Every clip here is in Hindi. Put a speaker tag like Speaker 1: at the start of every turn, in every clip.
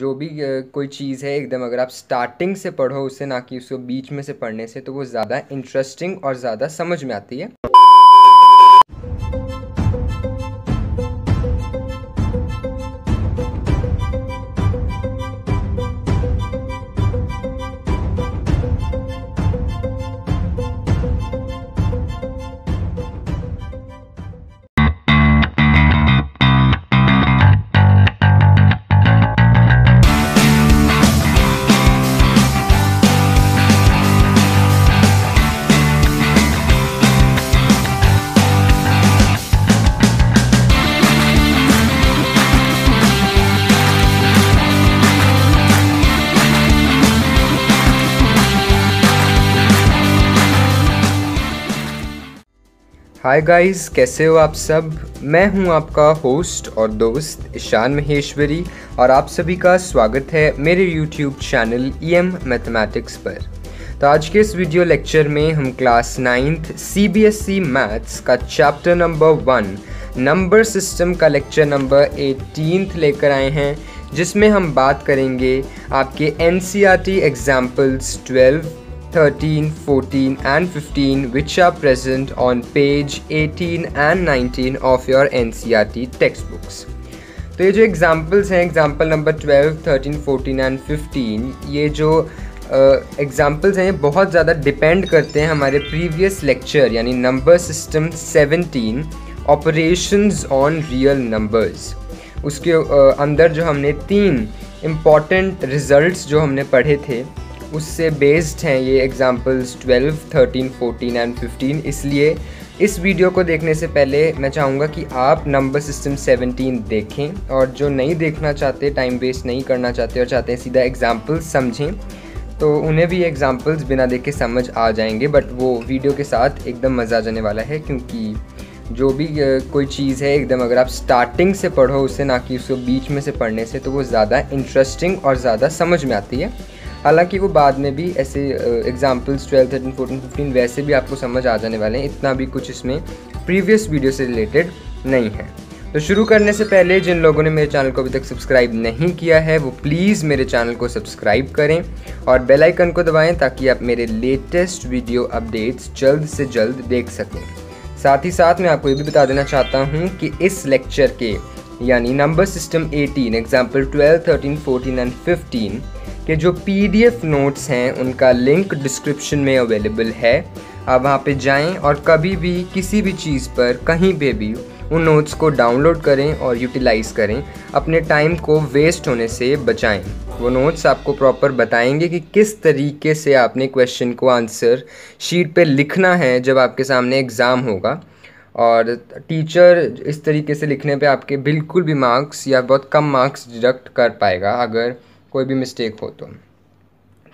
Speaker 1: जो भी कोई चीज़ है एकदम अगर आप स्टार्टिंग से पढ़ो उसे ना कि उसको बीच में से पढ़ने से तो वो ज़्यादा इंटरेस्टिंग और ज़्यादा समझ में आती है हाय गाइस कैसे हो आप सब मैं हूं आपका होस्ट और दोस्त ईशान महेश्वरी और आप सभी का स्वागत है मेरे YouTube channel E M mathematics पर तो आज के इस वीडियो लेक्चर में हम class ninth C B S E maths का chapter number one number system का लेक्चर नंबर एटीनथ लेकर आए हैं जिसमें हम बात करेंगे आपके N C R T examples twelve 13, 14 and 15 which are present on page 18 and 19 of your NCRT e textbooks. तो ये जो एग्ज़ाम्पल्स हैं एग्ज़ाम्पल नंबर 12, 13, 14 एंड 15 ये जो एग्ज़ाम्पल्स uh, हैं ये बहुत ज़्यादा डिपेंड करते हैं हमारे प्रीवियस लेक्चर यानी number system 17 operations on real numbers उसके uh, अंदर जो हमने तीन इम्पॉर्टेंट रिजल्ट्स जो हमने पढ़े थे उससे बेस्ड हैं ये एग्ज़ाम्पल्स 12, 13, 14 एंड 15 इसलिए इस वीडियो को देखने से पहले मैं चाहूँगा कि आप नंबर सिस्टम 17 देखें और जो नहीं देखना चाहते टाइम वेस्ट नहीं करना चाहते और चाहते हैं सीधा एग्ज़ाम्पल्स समझें तो उन्हें भी एग्ज़ाम्पल्स बिना देखे समझ आ जाएंगे बट वो वीडियो के साथ एकदम मज़ा आ जाने वाला है क्योंकि जो भी कोई चीज़ है एकदम अगर आप स्टार्टिंग से पढ़ो उसे ना कि उसको बीच में से पढ़ने से तो वो ज़्यादा इंटरेस्टिंग और ज़्यादा समझ में आती है हालांकि वो बाद में भी ऐसे examples twelve thirteen fourteen fifteen वैसे भी आपको समझ आ जाने वाले हैं इतना भी कुछ इसमें प्रीवियस वीडियो से रिलेटेड नहीं है तो शुरू करने से पहले जिन लोगों ने मेरे चैनल को अभी तक सब्सक्राइब नहीं किया है वो प्लीज़ मेरे चैनल को सब्सक्राइब करें और बेल आइकन को दबाएं ताकि आप मेरे लेटेस्ट वीडियो अपडेट्स जल्द से जल्द देख सकें साथ ही साथ मैं आपको ये भी बता देना चाहता हूँ कि इस लेक्चर के यानी number system 18 example 12, 13, 14 and fifteen कि जो पीडीएफ नोट्स हैं उनका लिंक डिस्क्रिप्शन में अवेलेबल है आप वहाँ पे जाएं और कभी भी किसी भी चीज़ पर कहीं पे भी उन नोट्स को डाउनलोड करें और यूटिलाइज़ करें अपने टाइम को वेस्ट होने से बचाएं वो नोट्स आपको प्रॉपर बताएंगे कि किस तरीके से आपने क्वेश्चन को आंसर शीट पे लिखना है जब आपके सामने एग्ज़ाम होगा और टीचर इस तरीके से लिखने पे आपके बिल्कुल भी मार्क्स या बहुत कम मार्क्स डिडक्ट कर पाएगा अगर कोई भी मिस्टेक हो तो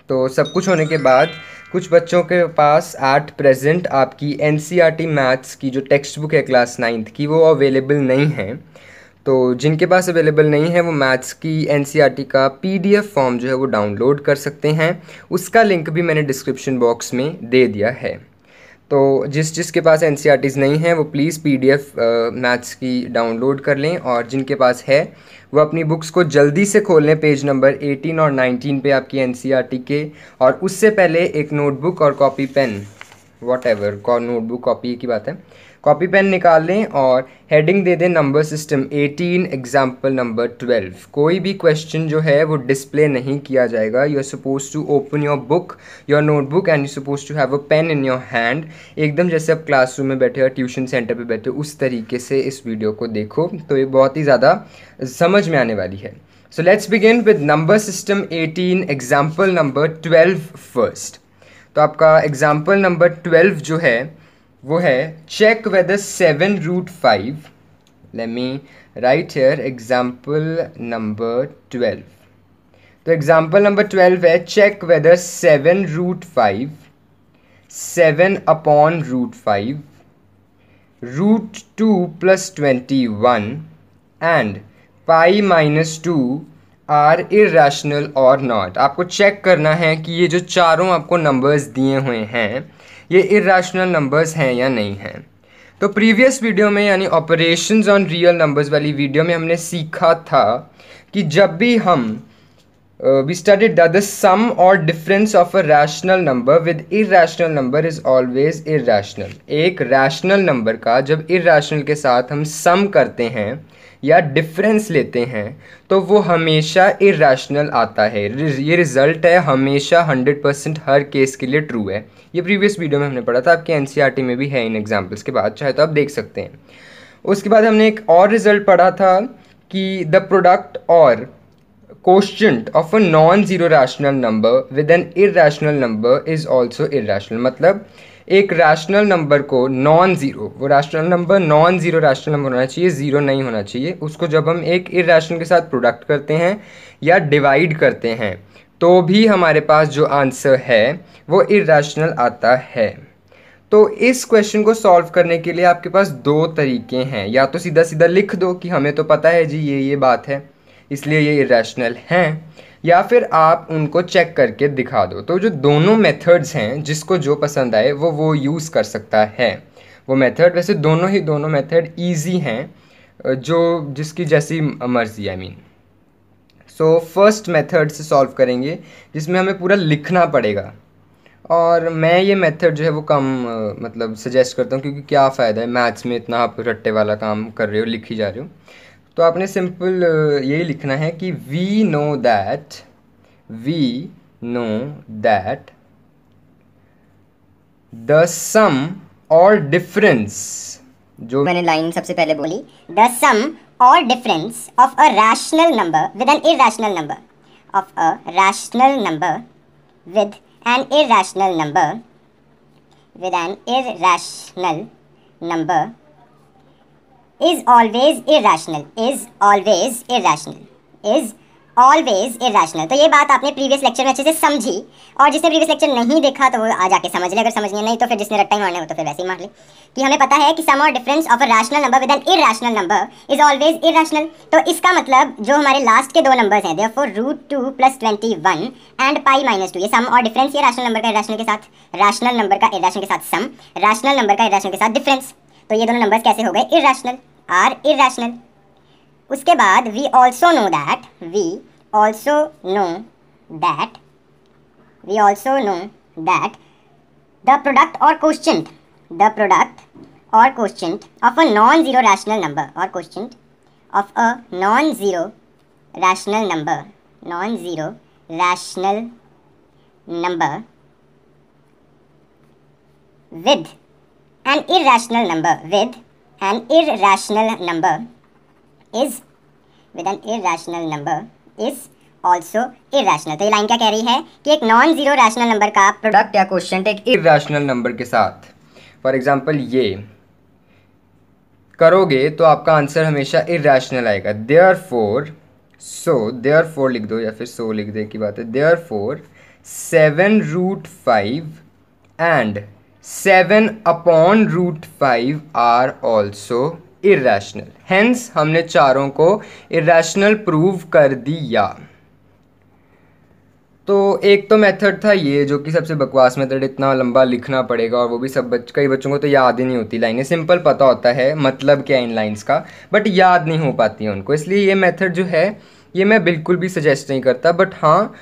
Speaker 1: तो सब कुछ होने के बाद कुछ बच्चों के पास एट प्रेजेंट आपकी एन मैथ्स e की जो टेक्स्ट बुक है क्लास नाइन्थ की वो अवेलेबल नहीं है तो जिनके पास अवेलेबल नहीं है वो मैथ्स की एन e का पी फॉर्म जो है वो डाउनलोड कर सकते हैं उसका लिंक भी मैंने डिस्क्रिप्शन बॉक्स में दे दिया है तो जिस जिसके पास एन e नहीं है वो प्लीज़ पी मैथ्स की डाउनलोड कर लें और जिनके पास है वो अपनी बुक्स को जल्दी से खोल लें पेज नंबर 18 और 19 पे आपकी एन के e और उससे पहले एक नोटबुक और copy pen whatever notebook copy की बात है कॉपी पेन निकाल लें और हेडिंग दे दें नंबर सिस्टम 18 एग्जाम्पल नंबर 12 कोई भी क्वेश्चन जो है वो डिस्प्ले नहीं किया जाएगा you are suppose to open your book your notebook and you suppose to have a pen in your hand एकदम जैसे आप क्लासरूम में बैठे हो ट्यूशन सेंटर पे बैठे हो उस तरीके से इस वीडियो को देखो तो ये बहुत ही ज़्यादा समझ में आने वाली है so let's begin with number system 18 example number 12 first तो आपका एग्जाम्पल नंबर ट्वेल्व जो है वो है check whether seven root five let me write here example number twelve तो एग्जाम्पल नंबर ट्वेल्व है check whether seven root five seven upon root five root two plus twenty one and pi minus two are irrational और नॉट आपको चेक करना है कि ये जो चारों आपको नंबर्स दिए हुए हैं ये इेशनल नंबर्स हैं या नहीं हैं तो प्रीवियस वीडियो में यानी ऑपरेशंस ऑन रियल नंबर्स वाली वीडियो में हमने सीखा था कि जब भी हम वी स्टडी द सम और difference of a rational number with irrational number is always irrational एक रैशनल नंबर का जब इेशनल के साथ हम सम करते हैं या डिफरेंस लेते हैं तो वो हमेशा इरेशनल आता है ये रिज़ल्ट है हमेशा 100 परसेंट हर केस के लिए ट्रू है ये प्रीवियस वीडियो में हमने पढ़ा था आपके एन e में भी है इन एग्जाम्पल्स के बाद चाहे तो आप देख सकते हैं उसके बाद हमने एक और रिज़ल्ट पढ़ा था कि द प्रोडक्ट और question of a non zero rational number with an irrational number is also irrational मतलब एक रैशनल नंबर को नॉन ज़ीरो वो rational number non zero rational number होना चाहिए ज़ीरो नहीं होना चाहिए उसको जब हम एक इरेशनल के साथ प्रोडक्ट करते हैं या डिवाइड करते हैं तो भी हमारे पास जो आंसर है वो इरेशनल आता है तो इस क्वेश्चन को सॉल्व करने के लिए आपके पास दो तरीके हैं या तो सीधा सीधा लिख दो कि हमें तो पता है जी ये ये बात है इसलिए ये इरेशनल हैं या फिर आप उनको चेक करके दिखा दो तो जो दोनों मेथड्स हैं जिसको जो पसंद आए वो वो यूज़ कर सकता है वो मेथड वैसे दोनों ही दोनों मेथड ईजी हैं जो जिसकी जैसी मर्जी I mean so first method से सॉल्व करेंगे जिसमें हमें पूरा लिखना पड़ेगा और मैं ये मेथड जो है वो कम मतलब सजेस्ट करता हूँ क्योंकि क्या फ़ायदा है मैथ्स में इतना आप रट्टे वाला काम कर रहे हो लिखी जा रहे हो तो आपने सिंपल यही लिखना है कि we know that we know that
Speaker 2: the sum और डिफरेंस जो मैंने लाइन सबसे पहले बोली द सम और difference of a rational number with an irrational number of a rational number with an irrational number with an irrational number is always irrational is always irrational is always irrational तो ये बात आपने प्रीवियस लेक्चर में अच्छे से समझी और जिसने प्रीवियस लेक्चर नहीं देखा तो वो आ जाके समझ ले अगर समझिए नहीं तो फिर जिसने रट्टा ही मारने हो तो फिर वैसे ही मार ले कि हमें पता है कि सम और difference of a rational number with an irrational number is always irrational तो इसका मतलब जो हमारे लास्ट के दो नंबर्स हैं therefore root two plus twenty one and pi minus two ये सम और डिफरेंस ये रैशनल नंबर का इेशनल के साथ रैशनल नंबर का इेशनल के साथ सम रैशनल नंबर का इेशनल के साथ डिफरेंस तो ये दोनों नंबर्स कैसे हो गए इरेशनल आर इरेशनल उसके बाद we also know that we also know that we also know that the product और क्वेश्चन द प्रोडक्ट और question of a non zero rational number और question of a non zero rational number non zero rational number with an irrational number with an irrational number is with an irrational number is also irrational तो ये लाइन क्या कह रही है कि एक नॉन जीरो रैशनल नंबर का प्रोडक्ट या क्वेश्चन एक इरेशनल
Speaker 1: नंबर के साथ फॉर एग्जाम्पल ये करोगे तो आपका आंसर हमेशा इरेशनल आएगा therefore so therefore लिख दो या फिर सो so लिख दे की बात है therefore seven root five and seven upon root five are also irrational hence हमने चारों को इेशनल प्रूव कर दिया तो एक तो मेथड था ये जो कि सबसे बकवास मेथड इतना लंबा लिखना पड़ेगा और वो भी सब बच कई बच्चों को तो याद ही नहीं होती लाइनें सिंपल पता होता है मतलब क्या इन लाइन्स का बट याद नहीं हो पाती है उनको इसलिए ये मेथड जो है ये मैं बिल्कुल भी सजेस्ट नहीं करता बट हाँ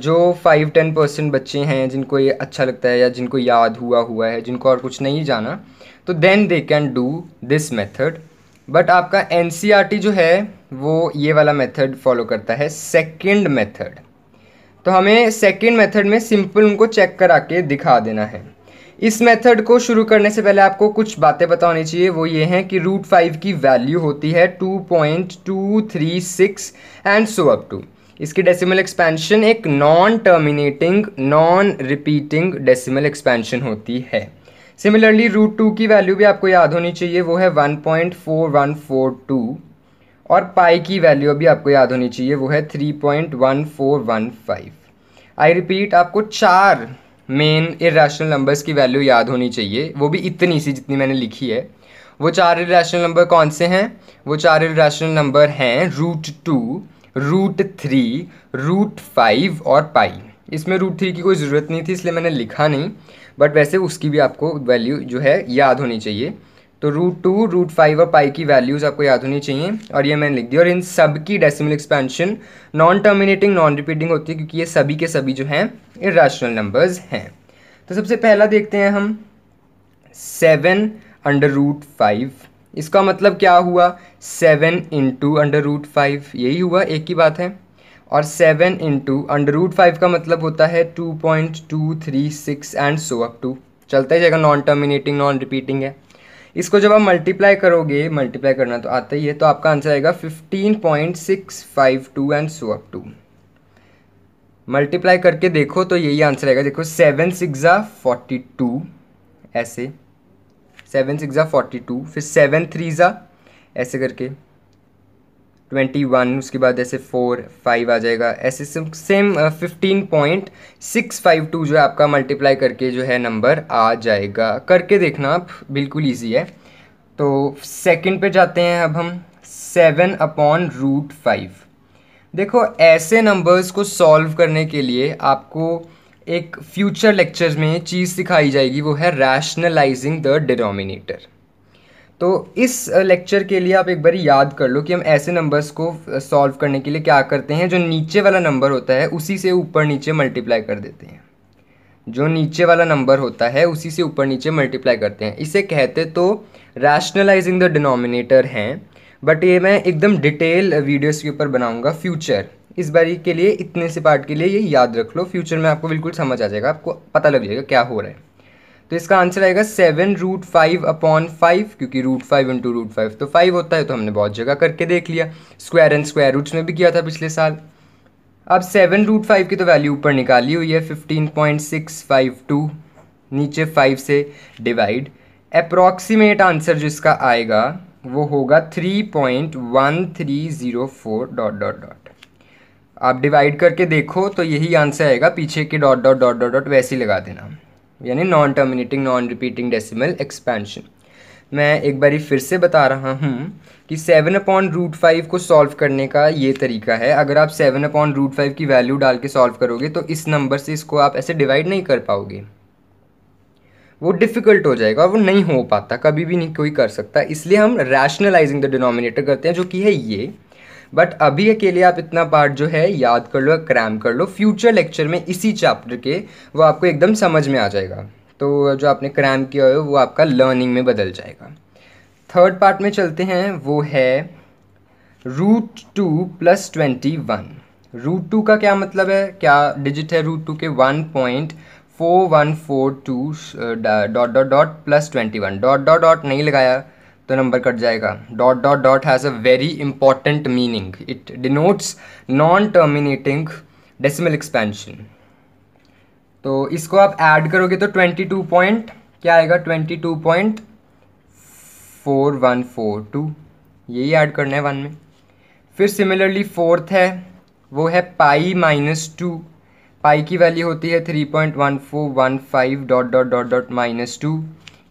Speaker 1: जो फाइव टेन परसेंट बच्चे हैं जिनको ये अच्छा लगता है या जिनको याद हुआ हुआ है जिनको और कुछ नहीं जाना तो then they can do this method but आपका एन e जो है वो ये वाला मेथड फॉलो करता है सेकेंड मेथड तो हमें सेकेंड मेथड में सिंपल उनको चेक करा के दिखा देना है इस मेथड को शुरू करने से पहले आपको कुछ बातें बतानी होनी चाहिए वो ये हैं कि रूट फाइव की वैल्यू होती है two point two three six and so up to इसकी डेसिमल एक्सपेंशन एक non terminating non repeating decimal expansion होती है सिमिलरली रूट टू की वैल्यू भी आपको याद होनी चाहिए वो है one point four one four two और पाई की वैल्यू भी आपको याद होनी चाहिए वो है three point one four one five I repeat आपको चार मेन इेशनल नंबर्स की वैल्यू याद होनी चाहिए वो भी इतनी सी जितनी मैंने लिखी है वो चार इेशनल नंबर कौन से हैं वो चार इेशनल नंबर हैं root two root three root five और पाई इसमें रूट थ्री की कोई ज़रूरत नहीं थी इसलिए मैंने लिखा नहीं बट वैसे उसकी भी आपको वैल्यू जो है याद होनी चाहिए तो रूट टू रूट फाइव और पाई की वैल्यूज़ आपको याद होनी चाहिए और ये मैंने लिख दिया और इन सब की decimal expansion non terminating non repeating होती है क्योंकि ये सभी के सभी जो हैं इेशनल नंबर्स हैं तो सबसे पहला देखते हैं हम सेवन अंडर रूट फाइव इसका मतलब क्या हुआ seven into under root five यही हुआ एक ही बात है और seven into under root five का मतलब होता है two point two three six and so up to चलता ही जाएगा नॉन टर्मिनेटिंग नॉन रिपीटिंग है इसको जब आप मल्टीप्लाई करोगे मल्टीप्लाई करना तो आता ही है तो आपका आंसर आएगा fifteen point six five two and so up to multiply करके देखो तो यही आंसर आएगा देखो सेवन सिक्स ज़ा फोर्टी टू ऐसे सेवन सिक्स ज़ा फोर्टी टू फिर सेवन थ्री ज़ा ऐसे करके ट्वेंटी वन उसके बाद ऐसे फोर फाइव आ जाएगा ऐसे same fifteen point six five two जो है आपका मल्टीप्लाई करके जो है नंबर आ जाएगा करके देखना आप बिल्कुल ईजी है तो सेकेंड पे जाते हैं अब हम सेवन अपॉन रूट फाइव देखो ऐसे नंबर्स को सॉल्व करने के लिए आपको एक फ्यूचर लेक्चर्स में चीज़ सिखाई जाएगी वो है रैशनलाइजिंग द डिनोमिनेटर तो इस लेक्चर के लिए आप एक बार याद कर लो कि हम ऐसे नंबर्स को सॉल्व करने के लिए क्या करते हैं जो नीचे वाला नंबर होता है उसी से ऊपर नीचे मल्टीप्लाई कर देते हैं जो नीचे वाला नंबर होता है उसी से ऊपर नीचे मल्टीप्लाई करते हैं इसे कहते तो रैशनलाइजिंग द डिनोमिनेटर हैं बट ये मैं एकदम डिटेल वीडियोस के ऊपर बनाऊंगा फ्यूचर इस बारी के लिए इतने से पार्ट के लिए ये याद रख लो फ्यूचर में आपको बिल्कुल समझ आ जाएगा आपको पता लग जाएगा क्या हो रहा है तो इसका आंसर आएगा seven root five upon five क्योंकि root five into root five तो फाइव होता है तो हमने बहुत जगह करके देख लिया स्क्वायर एंड स्क्वायर रूट्स में भी किया था पिछले साल अब सेवन रूट फाइव की तो वैल्यू ऊपर निकाली हुई है fifteen point six five two नीचे फाइव से डिवाइड अप्रॉक्सीमेट आंसर जो इसका आएगा वो होगा three point one three zero four dot dot dot आप डिवाइड करके देखो तो यही आंसर आएगा पीछे के dot dot dot dot dot वैसे ही लगा देना यानी non terminating non repeating decimal expansion मैं एक बार फिर से बता रहा हूँ कि सेवन अपॉन रूट फाइव को सॉल्व करने का ये तरीका है अगर आप सेवन अपॉन रूट फाइव की वैल्यू डाल के सॉल्व करोगे तो इस नंबर से इसको आप ऐसे डिवाइड नहीं कर पाओगे वो डिफ़िकल्ट हो जाएगा और वो नहीं हो पाता कभी भी नहीं कोई कर सकता इसलिए हम रैशनलाइजिंग द डिनोमिनेटर करते हैं जो कि है ये बट अभी के लिए आप इतना पार्ट जो है याद कर लो क्रैम कर लो फ्यूचर लेक्चर में इसी चैप्टर के वो आपको एकदम समझ में आ जाएगा तो जो आपने क्रैम किया हो वो आपका लर्निंग में बदल जाएगा थर्ड पार्ट में चलते हैं वो है root two plus twenty one root two का क्या मतलब है क्या डिजिट है रूट टू के one point four one four two dot dot dot plus twenty one dot dot dot नहीं लगाया तो नंबर कट जाएगा dot dot dot has a very important meaning it denotes non terminating decimal expansion तो इसको आप ऐड करोगे तो ट्वेंटी टू पॉइंट क्या आएगा twenty two point four one four two यही ऐड करना है वन में फिर सिमिलरली फोर्थ है वो है पाई माइनस टू पाई की वैल्यू होती है three point one four one five dot dot dot dot minus two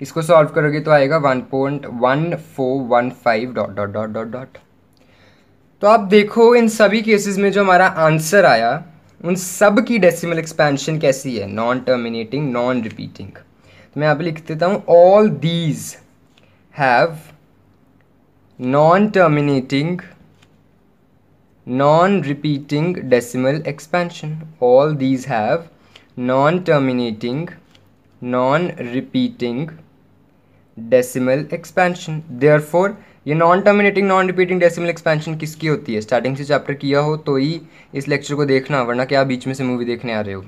Speaker 1: इसको सॉल्व करोगे तो आएगा one point one four one five dot dot dot dot dot तो आप देखो इन सभी केसेस में जो हमारा आंसर आया उन सब की डेसिमल एक्सपेंशन कैसी है नॉन टर्मिनेटिंग नॉन रिपीटिंग तो मैं यहाँ लिख देता हूँ all these have non terminating non repeating decimal expansion all these have non terminating non repeating decimal expansion therefore ये non terminating non repeating decimal expansion किसकी होती है स्टार्टिंग से चैप्टर किया हो तो ही इस लेक्चर को देखना वरना क्या बीच में से मूवी देखने आ रहे हो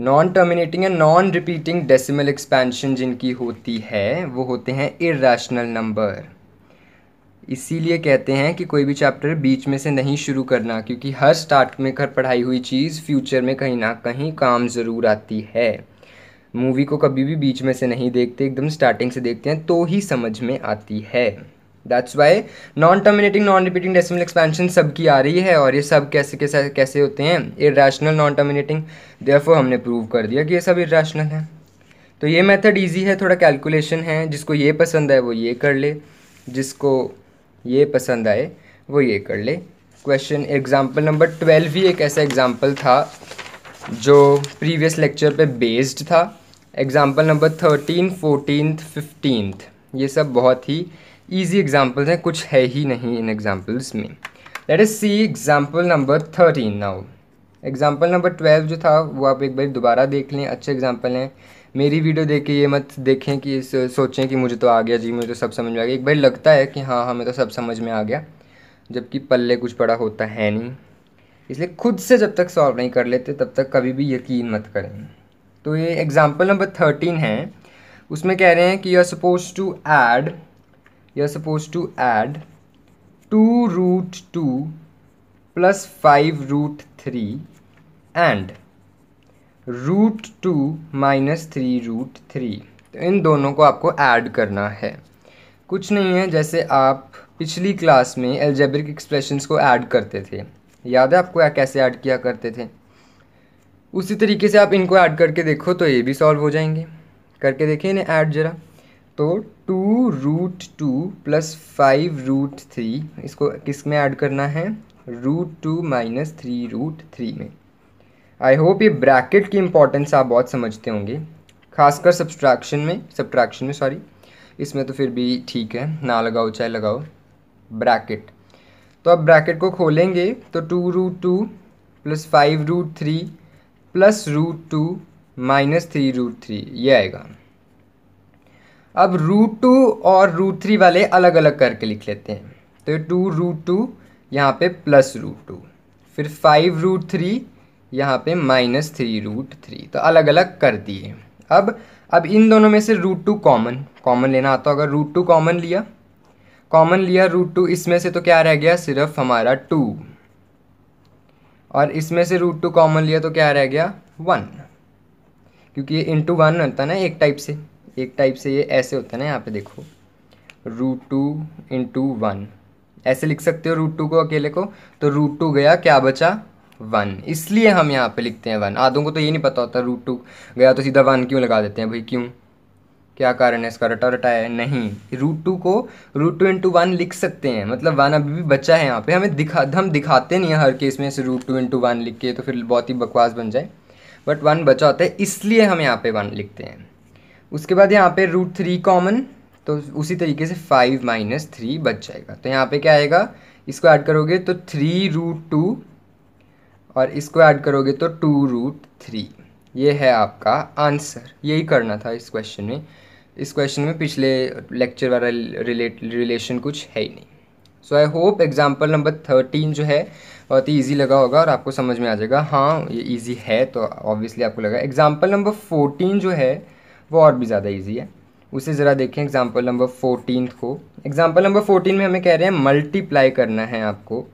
Speaker 1: नॉन टर्मिनेटिंग या नॉन रिपीटिंग डेसिमल एक्सपेंशन जिनकी होती है वो होते हैं इरेशनल नंबर इसीलिए कहते हैं कि कोई भी चैप्टर बीच में से नहीं शुरू करना क्योंकि हर स्टार्ट में कर पढ़ाई हुई चीज़ फ्यूचर में कहीं ना कहीं काम ज़रूर आती है मूवी को कभी भी बीच में से नहीं देखते एकदम स्टार्टिंग से देखते हैं तो ही समझ में आती है that's why non terminating non repeating decimal expansion सबकी आ रही है और ये सब कैसे कैसे कैसे होते हैं रैशनल नॉन टर्मिनेटिंग देयरफॉर हमने प्रूव कर दिया कि ये सब इेशनल है तो ये मेथड ईजी है थोड़ा कैलकुलेशन है जिसको ये पसंद आए वो ये कर ले जिसको ये पसंद आए वो ये कर ले क्वेश्चन एग्जाम्पल नंबर ट्वेल्व ही एक ऐसा एग्जाम्पल था जो प्रीवियस लेक्चर पे बेस्ड था example number thirteen fourteen fifteen ये सब बहुत ही ईजी एग्जाम्पल्स हैं कुछ है ही नहीं इन एग्जाम्पल्स में let's see example number thirteen now example number twelve जो था वो आप एक बार दोबारा देख लें अच्छे एग्जाम्पल हैं मेरी वीडियो देख के ये मत देखें कि सोचें कि मुझे तो आ गया जी मुझे तो सब समझ में आ गया एक बार लगता है कि हाँ हमें हाँ, तो सब समझ में आ गया जबकि पल्ले कुछ बड़ा होता है नहीं इसलिए खुद से जब तक सॉल्व नहीं कर लेते तब तक कभी भी यकीन मत करें तो ये एग्ज़ाम्पल नंबर थर्टीन है उसमें कह रहे हैं कि you are suppose to add you are suppose to add two root two plus five root three and root two minus three root three तो इन दोनों को आपको ऐड करना है कुछ नहीं है जैसे आप पिछली क्लास में एल्जेब्रिक एक्सप्रेशंस को ऐड करते थे याद है आपको या कैसे ऐड किया करते थे उसी तरीके से आप इनको ऐड करके देखो तो ये भी सॉल्व हो जाएंगे करके देखिए इन्हें ऐड ज़रा तो two root two plus five root three इसको किस में ऐड करना है root two minus three root three में आई होप ये ब्रैकेट की इंपॉर्टेंस आप बहुत समझते होंगे खासकर सब्सट्रैक्शन में सब्ट्रैक्शन में सॉरी इसमें तो फिर भी ठीक है ना लगाओ चाहे लगाओ ब्रैकेट तो अब ब्रैकेट को खोलेंगे तो two root two plus five root three plus root two minus three root three ये आएगा अब रूट टू और रूट थ्री वाले अलग अलग करके लिख लेते हैं तो टू रूट टू यहाँ पे प्लस रूट टू फिर फाइव रूट थ्री यहाँ पे माइनस थ्री रूट थ्री तो अलग अलग कर दिए अब अब इन दोनों में से रूट टू कॉमन कॉमन लेना आता होगा रूट टू कॉमन लिया कॉमन लिया रूट टू इसमें से तो क्या रह गया सिर्फ हमारा टू और इसमें से रूट टू कॉमन लिया तो क्या रह गया वन क्योंकि ये इंटू वन होता है ना एक टाइप से एक टाइप से ये ऐसे होता है ना यहाँ पे देखो रूट टू इंटू वन ऐसे लिख सकते हो रूट टू को अकेले को तो रूट टू गया क्या बचा वन इसलिए हम यहाँ पे लिखते हैं वन आधों को तो ये नहीं पता होता रूट टू गया तो सीधा वन क्यों लगा देते हैं भाई क्यों क्या कारण है इसका रटा रटा है नहीं रूट टू को रूट टू इंटू वन लिख सकते हैं मतलब वन अभी भी बचा है यहाँ पे हमें दिखा हम दिखाते नहीं हैं हर केस में से रूट टू इंटू वन लिख के तो फिर बहुत ही बकवास बन जाए बट वन बचा होता है इसलिए हम यहाँ पे वन लिखते हैं उसके बाद यहाँ पे रूट थ्री कॉमन तो उसी तरीके से फाइव माइनस थ्री बच जाएगा तो यहाँ पे क्या आएगा इसको ऐड करोगे तो थ्री रूट टू और इसको ऐड करोगे तो टू रूट थ्री ये है आपका आंसर यही करना था इस क्वेश्चन में इस क्वेश्चन में पिछले लेक्चर वाला रिलेट रिलेशन कुछ है ही नहीं so I hope example number thirteen जो है बहुत ही ईजी लगा होगा और आपको समझ में आ जाएगा हाँ ये ईजी है तो ऑब्वियसली आपको लगा एग्जाम्पल नंबर फोर्टीन जो है वो और भी ज़्यादा ईजी है उसे ज़रा देखें एग्जाम्पल नंबर फोर्टीन को एग्जाम्पल नंबर फोर्टीन में हमें कह रहे हैं मल्टीप्लाई करना है आपको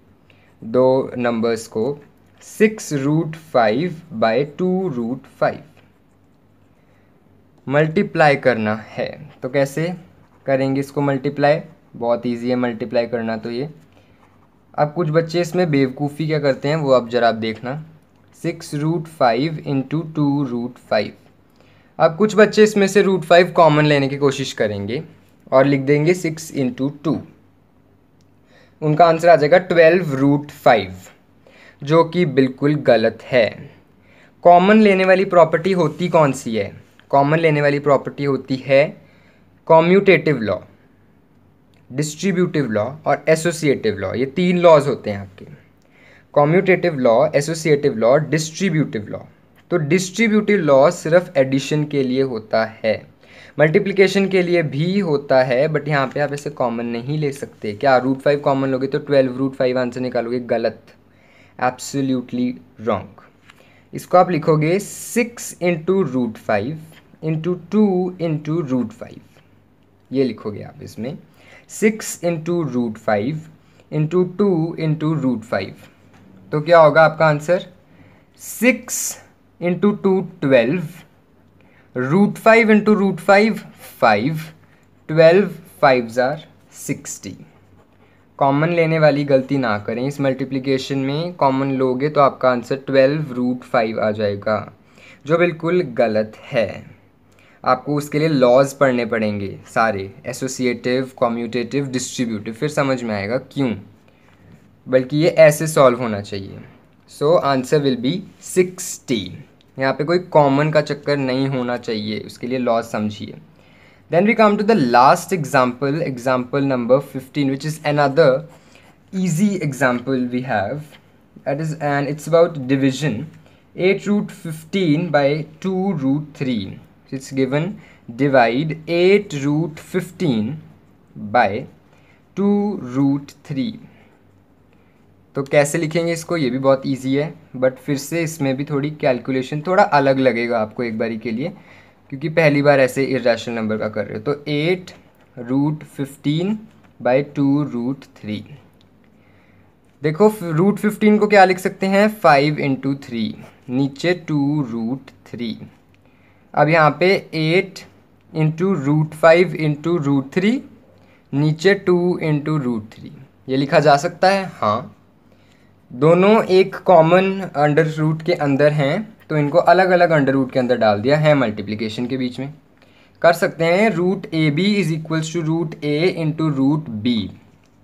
Speaker 1: दो नंबर्स को six root five by two root five multiply करना है तो कैसे करेंगे इसको मल्टीप्लाई बहुत ईजी है मल्टीप्लाई करना तो ये अब कुछ बच्चे इसमें बेवकूफ़ी क्या करते हैं वो अब ज़रा आप देखना six root five into two root five अब कुछ बच्चे इसमें से रूट फाइव कॉमन लेने की कोशिश करेंगे और लिख देंगे सिक्स इंटू टू उनका आंसर आ जाएगा ट्वेल्व रूट फाइव जो कि बिल्कुल गलत है कॉमन लेने वाली प्रॉपर्टी होती कौन सी है कॉमन लेने वाली प्रॉपर्टी होती है कॉम्यूटेटिव लॉ डिस्ट्रीब्यूटिव लॉ और एसोसिएटिव लॉ ये तीन लॉज होते हैं आपके commutative law associative law distributive law तो डिस्ट्रीब्यूटिव लॉ सिर्फ एडिशन के लिए होता है मल्टीप्लिकेशन के लिए भी होता है बट यहाँ पे आप इसे कॉमन नहीं ले सकते क्या रूट फाइव कॉमन लोगे तो ट्वेल्व रूट फाइव आंसर निकालोगे गलत एब्सोल्यूटली रॉन्ग इसको आप लिखोगे six into root five into two into root five ये लिखोगे आप इसमें six into root five into two into root five तो क्या होगा आपका answer six into two twelve root five into root five five twelve five ज़ार सिक्सटी कॉमन लेने वाली गलती ना करें इस मल्टीप्लिकेशन में कॉमन लोगे तो आपका आंसर ट्वेल्व रूट फाइव आ जाएगा जो बिल्कुल गलत है आपको उसके लिए लॉज पढ़ने पड़ेंगे सारे एसोसिएटिव कॉम्यूटेटिव डिस्ट्रीब्यूटिव फिर समझ में आएगा क्यों बल्कि ये ऐसे सॉल्व होना चाहिए so answer will be sixty यहाँ पे कोई कॉमन का चक्कर नहीं होना चाहिए उसके लिए लॉज समझिए then we come to the last example example number fifteen which is another easy example we have that is and it's about division eight root fifteen by two root three it's given divide 8 root 15 by 2 root 3 तो कैसे लिखेंगे इसको ये भी बहुत इजी है बट फिर से इसमें भी थोड़ी कैलकुलेशन थोड़ा अलग लगेगा आपको एक बारी के लिए क्योंकि पहली बार ऐसे इरेशनल नंबर का कर रहे हो तो eight root fifteen by two root three देखो रूट फिफ्टीन को क्या लिख सकते हैं फाइव इंटू थ्री नीचे टू रूट थ्री अब यहाँ पे eight into root five into root three नीचे टू इंटू रूट थ्री ये लिखा जा सकता है हाँ दोनों एक कॉमन अंडर रूट के अंदर हैं तो इनको अलग अलग अंडर रूट के अंदर डाल दिया है मल्टीप्लिकेशन के बीच में कर सकते हैं root a b is equals to root a into root b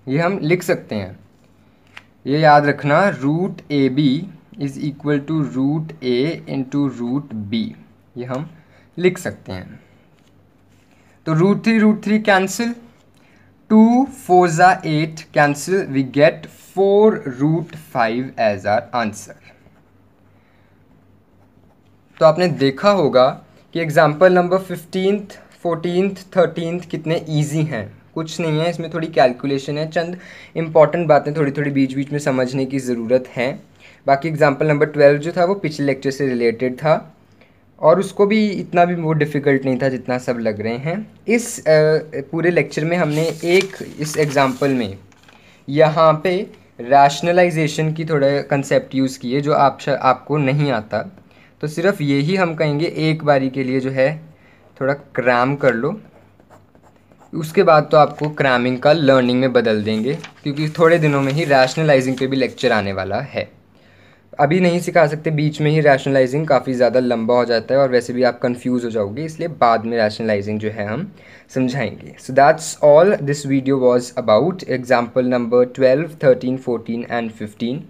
Speaker 1: ये हम लिख सकते हैं ये याद रखना root a b is equal to root a into root b ये हम लिख सकते हैं तो root three root three cancel two four ज़ा eight cancel we get four root five as our answer तो आपने देखा होगा कि example number fifteenth fourteenth thirteenth कितने ईजी हैं कुछ नहीं है इसमें थोड़ी कैलकुलेशन है चंद इंपॉर्टेंट बातें थोड़ी थोड़ी बीच बीच में समझने की ज़रूरत है बाकी एग्जाम्पल नंबर ट्वेल्व जो था वो पिछले लेक्चर से रिलेटेड था और उसको भी इतना भी वो डिफ़िकल्ट नहीं था जितना सब लग रहे हैं इस पूरे लेक्चर में हमने एक इस एग्ज़ाम्पल में यहाँ पे रैशनलाइजेशन की थोड़ा कंसेप्ट यूज़ किए जो आप आपको नहीं आता तो सिर्फ ये ही हम कहेंगे एक बारी के लिए जो है थोड़ा क्रैम कर लो उसके बाद तो आपको क्रैमिंग का लर्निंग में बदल देंगे क्योंकि थोड़े दिनों में ही रैशनलाइजिंग पे भी लेक्चर आने वाला है अभी नहीं सिखा सकते बीच में ही रैशनलाइजिंग काफ़ी ज़्यादा लंबा हो जाता है और वैसे भी आप कंफ्यूज हो जाओगे इसलिए बाद में रैशनलाइजिंग जो है हम समझाएंगे so that's all this video was about example number twelve thirteen fourteen and fifteen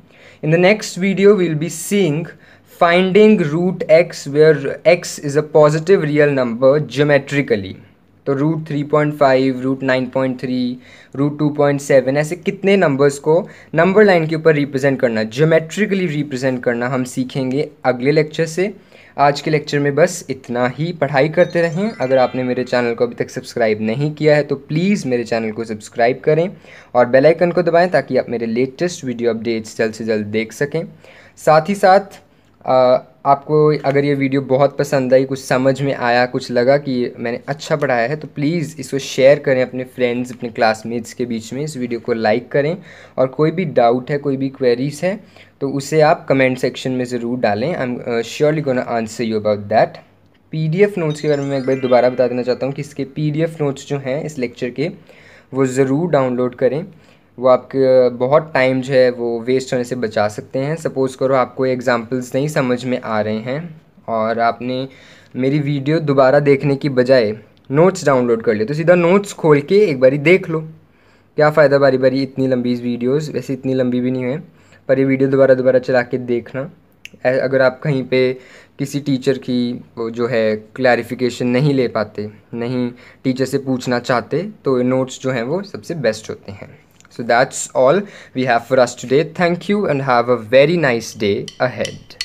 Speaker 1: in the next video will be seeing finding root x where x is a positive real number geometrically तो root three point five root nine point three root two point seven ऐसे कितने नंबर्स को नंबर लाइन के ऊपर रिप्रेजेंट करना ज्योमेट्रिकली रिप्रेजेंट करना हम सीखेंगे अगले लेक्चर से आज के लेक्चर में बस इतना ही पढ़ाई करते रहें अगर आपने मेरे चैनल को अभी तक सब्सक्राइब नहीं किया है तो प्लीज़ मेरे चैनल को सब्सक्राइब करें और बेल आइकन को दबाएं ताकि आप मेरे लेटेस्ट वीडियो अपडेट्स जल्द से जल्द देख सकें साथ ही साथ आ, आपको अगर ये वीडियो बहुत पसंद आई कुछ समझ में आया कुछ लगा कि मैंने अच्छा पढ़ाया है तो प्लीज़ इसको शेयर करें अपने फ्रेंड्स अपने क्लासमेट्स के बीच में इस वीडियो को लाइक करें और कोई भी डाउट है कोई भी क्वेरीज़ है तो उसे आप कमेंट सेक्शन में ज़रूर डालें I am surely gonna answer you about that F notes के बारे में एक बार दोबारा बता देना चाहता हूँ कि इसके एफ नोट्स जो हैं इस लेक्चर के वो ज़रूर डाउनलोड करें वो आपके बहुत टाइम जो है वो वेस्ट होने से बचा सकते हैं सपोज़ करो आपको एग्ज़ाम्पल्स नहीं समझ में आ रहे हैं और आपने मेरी वीडियो दोबारा देखने की बजाय नोट्स डाउनलोड कर लिए तो सीधा नोट्स खोल के एक बारी देख लो क्या फ़ायदा बारी बारी इतनी लंबी वीडियोस वैसे इतनी लंबी भी नहीं है पर ये वीडियो दोबारा दोबारा चला के देखना अगर आप कहीं पे किसी टीचर की वो जो है क्लैरिफिकेशन नहीं ले पाते नहीं टीचर से पूछना चाहते तो नोट्स जो हैं वो सबसे बेस्ट होते हैं So that's all we have for us today. Thank you and have a very nice day ahead.